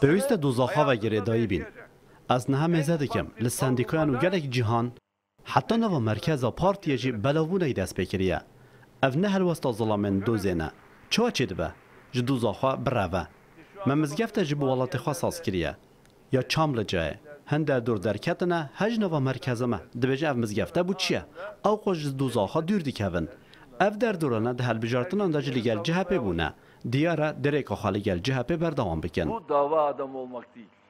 به ویست دوزاخو ها بین. از نه همه زده کم، لسندیکایان و گلک جهان، حتی نو مرکز ها پارتیه جی بلوگونه ای دست بکریه. او نه هلوست ها ظلامین دوزه ای نه. چوا چی دبه؟ جدوزاخو براوه. من مزگفته جی بوالاتخوا ساز یا چامله جایه. هنده در درکت نه، هج نو مرکزمه. دبیجه او مزگفته بو چیه؟ او خوش جدوزاخو دیر دیکه اف در دوران ده هلبجارتن انداجی لگل جهپه بونه دیاره درک خالی گل جهپه بردوام بکن. Bu dava adamı olmak değil.